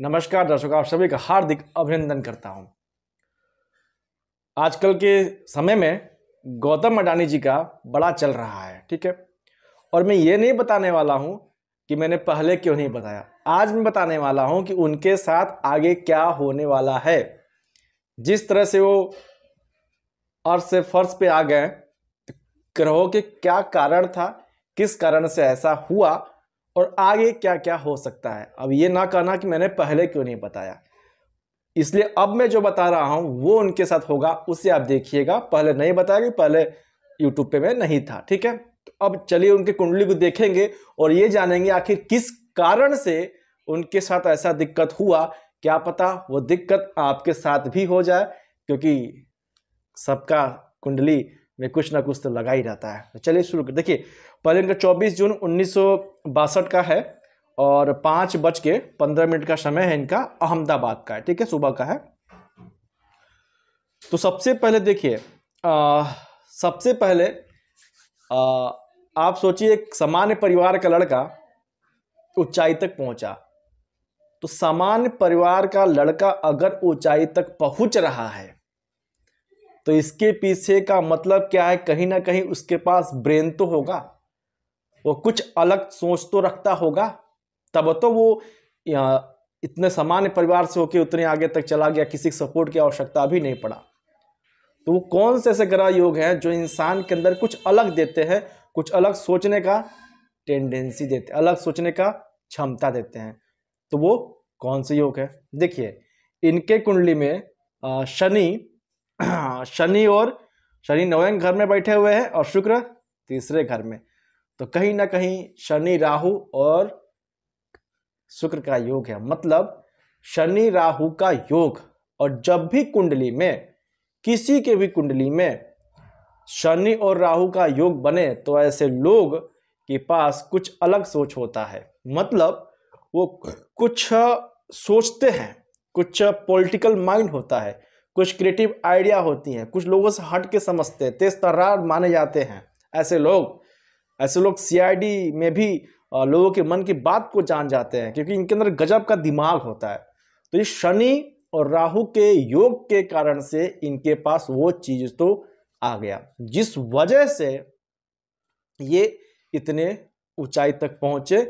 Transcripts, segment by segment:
नमस्कार दर्शकों आप सभी का हार्दिक अभिनंदन करता हूं आजकल के समय में गौतम अडानी जी का बड़ा चल रहा है ठीक है और मैं ये नहीं बताने वाला हूं कि मैंने पहले क्यों नहीं बताया आज मैं बताने वाला हूं कि उनके साथ आगे क्या होने वाला है जिस तरह से वो अर्थ से फर्श पे आ गए ग्रहों के क्या कारण था किस कारण से ऐसा हुआ और आगे क्या क्या हो सकता है अब ये ना कहना कि मैंने पहले क्यों नहीं बताया इसलिए अब मैं जो बता रहा हूँ वो उनके साथ होगा उसे आप देखिएगा पहले नहीं बताया कि पहले यूट्यूब पे मैं नहीं था ठीक है तो अब चलिए उनके कुंडली को देखेंगे और ये जानेंगे आखिर किस कारण से उनके साथ ऐसा दिक्कत हुआ क्या पता वो दिक्कत आपके साथ भी हो जाए क्योंकि सबका कुंडली में कुछ ना कुछ तो लगा ही रहता है तो चलिए शुरू कर देखिए पहले इनका चौबीस जून उन्नीस का है और पाँच बज के पंद्रह मिनट का समय है इनका अहमदाबाद का है ठीक है सुबह का है तो सबसे पहले देखिए सबसे पहले आ, आप सोचिए एक सामान्य परिवार का लड़का ऊंचाई तक पहुंचा तो सामान्य परिवार का लड़का अगर ऊंचाई तक पहुंच रहा है तो इसके पीछे का मतलब क्या है कहीं ना कहीं उसके पास ब्रेन तो होगा वो कुछ अलग सोच तो रखता होगा तब तो वो इतने सामान्य परिवार से होकर उतने आगे तक चला गया किसी सपोर्ट की आवश्यकता भी नहीं पड़ा तो वो कौन से ऐसे ग्रह योग हैं जो इंसान के अंदर कुछ अलग देते हैं कुछ अलग सोचने का टेंडेंसी देते अलग सोचने का क्षमता देते हैं तो वो कौन से योग है देखिए इनके कुंडली में शनि शनि और शनि नौवें घर में बैठे हुए हैं और शुक्र तीसरे घर में तो कहीं ना कहीं शनि राहु और शुक्र का योग है मतलब शनि राहु का योग और जब भी कुंडली में किसी के भी कुंडली में शनि और राहु का योग बने तो ऐसे लोग के पास कुछ अलग सोच होता है मतलब वो कुछ सोचते हैं कुछ पॉलिटिकल माइंड होता है कुछ क्रिएटिव आइडिया होती हैं कुछ लोगों से हट के समझते हैं तेज तर्रार माने जाते हैं ऐसे लोग ऐसे लोग सी में भी लोगों के मन की बात को जान जाते हैं क्योंकि इनके अंदर गजब का दिमाग होता है तो ये शनि और राहु के योग के कारण से इनके पास वो चीज तो आ गया जिस वजह से ये इतने ऊंचाई तक पहुंचे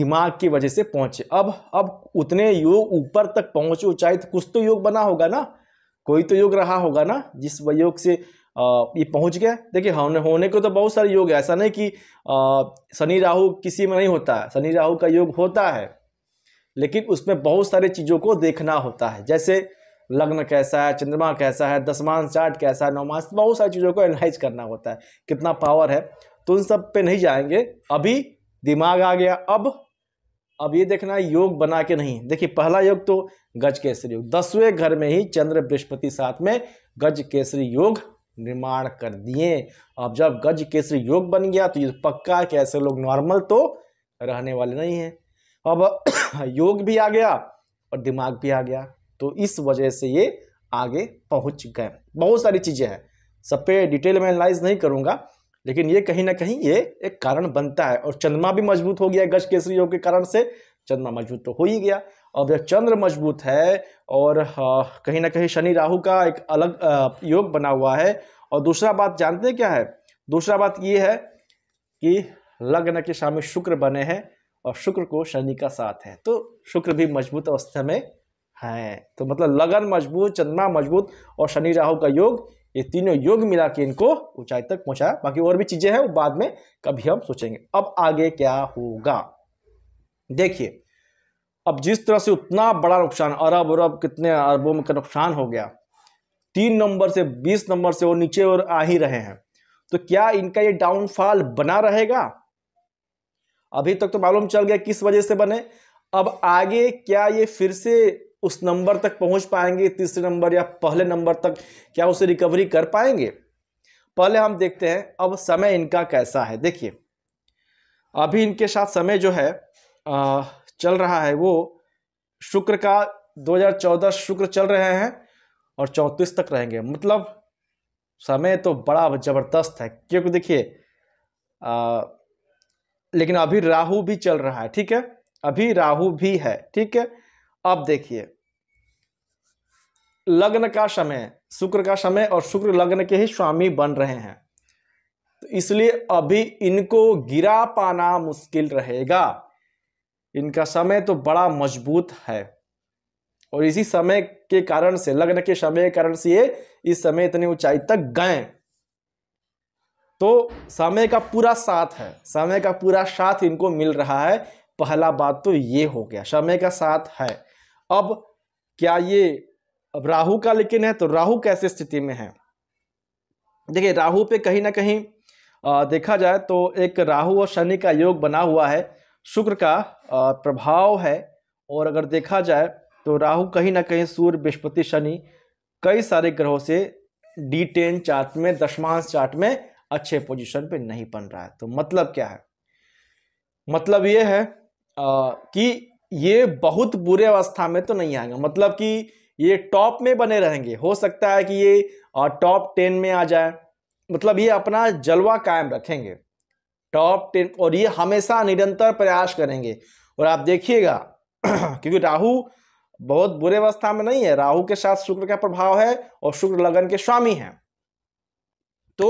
दिमाग की वजह से पहुंचे अब अब उतने योग ऊपर तक पहुंचे ऊंचाई तो कुछ तो योग बना होगा ना कोई तो योग रहा होगा ना जिस योग से ये पहुंच गया देखिए होने होने को तो बहुत सारे योग है ऐसा नहीं कि शनि राहु किसी में नहीं होता है शनि राहु का योग होता है लेकिन उसमें बहुत सारी चीज़ों को देखना होता है जैसे लग्न कैसा है चंद्रमा कैसा है दसमान चार्ट कैसा है नौमास बहुत सारी चीज़ों को एनालाइज करना होता है कितना पावर है तो उन सब पे नहीं जाएंगे अभी दिमाग आ गया अब अब ये देखना है योग बना के नहीं देखिए पहला योग तो गज केसरी योग दसवें घर में ही चंद्र बृहस्पति साथ में गज केसरी योग निर्माण कर दिए अब जब गज केसरी योग बन गया तो ये पक्का कि ऐसे लोग नॉर्मल तो रहने वाले नहीं हैं अब योग भी आ गया और दिमाग भी आ गया तो इस वजह से ये आगे पहुंच गए बहुत सारी चीज़ें हैं सब पे डिटेल में एनालाइज नहीं करूँगा लेकिन ये कहीं ना कहीं ये एक कारण बनता है और चंद्रमा भी मजबूत हो गया गज केसरी योग के कारण से चंद्रमा मजबूत तो हो ही गया अब जब चंद्र मजबूत है और कहीं ना कहीं शनि राहु का एक अलग योग बना हुआ है और दूसरा बात जानते क्या है दूसरा बात ये है कि लग्न के स्वामी शुक्र बने हैं और शुक्र को शनि का साथ है तो शुक्र भी मजबूत अवस्था में है तो मतलब लगन मजबूत चंद्रमा मजबूत और शनि राहु का योग ये तीनों योग मिला के इनको ऊंचाई तक पहुंचाया बाकी और भी चीजें हैं वो बाद में कभी हम सोचेंगे अब आगे क्या होगा देखिए अब जिस तरह से उतना बड़ा नुकसान अरब अरब कितने अरबों में का नुकसान हो गया तीन नंबर से बीस नंबर से वो नीचे और आ ही रहे हैं तो क्या इनका ये डाउनफॉल बना रहेगा अभी तक तो मालूम चल गया किस वजह से बने अब आगे क्या ये फिर से उस नंबर तक पहुंच पाएंगे तीसरे नंबर या पहले नंबर तक क्या उसे रिकवरी कर पाएंगे पहले हम देखते हैं अब समय इनका कैसा है देखिए अभी इनके साथ समय जो है आ, चल रहा है वो शुक्र का 2014 शुक्र चल रहे हैं और चौंतीस तक रहेंगे मतलब समय तो बड़ा ज़बरदस्त है क्योंकि देखिए लेकिन अभी राहु भी चल रहा है ठीक है अभी राहु भी है ठीक है अब देखिए लग्न का समय शुक्र का समय और शुक्र लग्न के ही स्वामी बन रहे हैं तो इसलिए अभी इनको गिरा पाना मुश्किल रहेगा इनका समय तो बड़ा मजबूत है और इसी समय के कारण से लग्न के समय के कारण से ये इस समय इतनी ऊंचाई तक गए तो समय का पूरा साथ है समय का पूरा साथ इनको मिल रहा है पहला बात तो ये हो गया समय का साथ है अब क्या ये अब राहु का लेकिन है तो राहु कैसे स्थिति में है देखिए राहु पे कहीं ना कहीं देखा जाए तो एक राहु और शनि का योग बना हुआ है शुक्र का प्रभाव है और अगर देखा जाए तो राहु कहीं ना कहीं सूर्य बृहस्पति शनि कई सारे ग्रहों से डी टेन चार्ट में दशमांश चार्ट में अच्छे पोजीशन पे नहीं बन रहा है तो मतलब क्या है मतलब ये है आ, कि ये बहुत बुरे अवस्था में तो नहीं आएगा मतलब कि ये टॉप में बने रहेंगे हो सकता है कि ये टॉप टेन में आ जाए मतलब ये अपना जलवा कायम रखेंगे टॉप टेन और ये हमेशा निरंतर प्रयास करेंगे और आप देखिएगा क्योंकि राहु बहुत बुरे अवस्था में नहीं है राहु के साथ शुक्र का प्रभाव है और शुक्र लगन के स्वामी हैं तो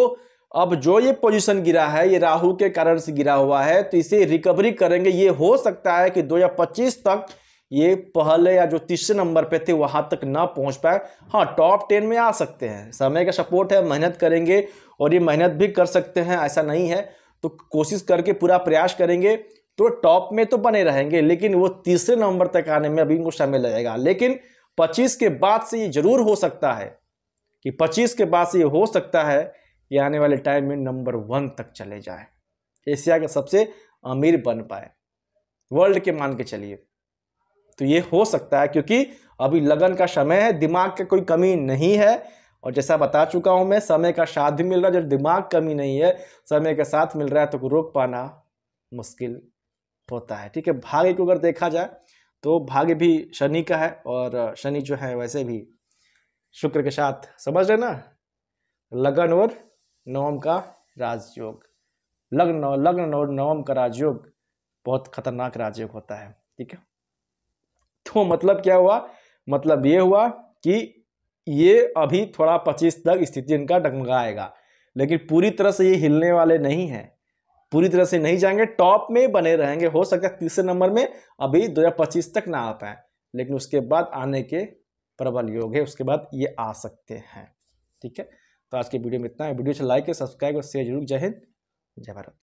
अब जो ये पोजीशन गिरा है ये राहु के कारण से गिरा हुआ है तो इसे रिकवरी करेंगे ये हो सकता है कि 2025 तक ये पहले या जो तीसरे नंबर पे थे वहां तक ना पहुंच पाए हाँ टॉप टेन में आ सकते हैं समय का सपोर्ट है मेहनत करेंगे और ये मेहनत भी कर सकते हैं ऐसा नहीं है तो कोशिश करके पूरा प्रयास करेंगे तो टॉप में तो बने रहेंगे लेकिन वो तीसरे नंबर तक आने में अभी इनको समय लगेगा लेकिन 25 के बाद से ये जरूर हो सकता है कि 25 के बाद से ये हो सकता है कि आने वाले टाइम में नंबर वन तक चले जाए एशिया का सबसे अमीर बन पाए वर्ल्ड के मान के चलिए तो ये हो सकता है क्योंकि अभी लगन का समय है दिमाग का कोई कमी नहीं है और जैसा बता चुका हूँ मैं समय का साथ भी मिल रहा है जब दिमाग कमी नहीं है समय के साथ मिल रहा है तो रोक पाना मुश्किल होता है ठीक है भाग्य को अगर देखा जाए तो भाग्य भी शनि का है और शनि जो है वैसे भी शुक्र के साथ समझ रहे ना लगन और नवम का राजयोग लग्न लग्न और नवम का राजयोग बहुत खतरनाक राजयोग होता है ठीक है तो मतलब क्या हुआ मतलब ये हुआ कि ये अभी थोड़ा पच्चीस तक स्थिति इनका डगमगाएगा लेकिन पूरी तरह से ये हिलने वाले नहीं हैं पूरी तरह से नहीं जाएंगे टॉप में बने रहेंगे हो सकता है तीसरे नंबर में अभी पच्चीस तक ना आ पाए लेकिन उसके बाद आने के प्रबल योग है उसके बाद ये आ सकते हैं ठीक है तो आज के वीडियो में इतना है वीडियो अच्छा लाइक सब्सक्राइब और शेयर जरूर जय हिंद जय भारत